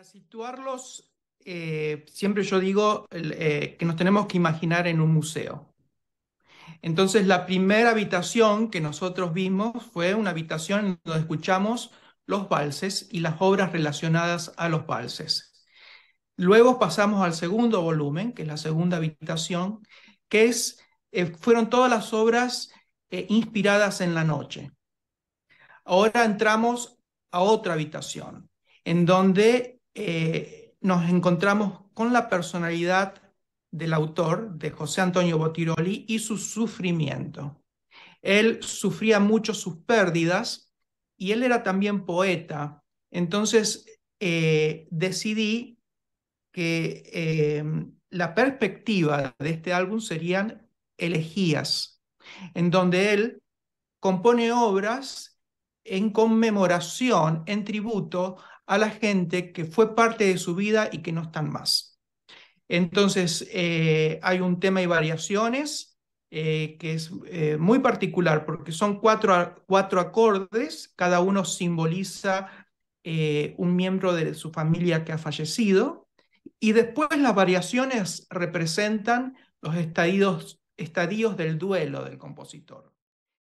Para situarlos, eh, siempre yo digo eh, que nos tenemos que imaginar en un museo. Entonces, la primera habitación que nosotros vimos fue una habitación donde escuchamos los valses y las obras relacionadas a los valses. Luego pasamos al segundo volumen, que es la segunda habitación, que es, eh, fueron todas las obras inspiradas en la noche. Ahora entramos a otra habitación, en donde eh, nos encontramos con la personalidad del autor, de José Antonio Botiroli, y su sufrimiento. Él sufría mucho sus pérdidas y él era también poeta. Entonces eh, decidí que eh, la perspectiva de este álbum serían elegías, en donde él compone obras en conmemoración, en tributo a la gente que fue parte de su vida y que no están más. Entonces, eh, hay un tema y variaciones eh, que es eh, muy particular porque son cuatro, acordes, cada uno simboliza un miembro de su familia que ha fallecido y después las variaciones representan los estadios del duelo del compositor.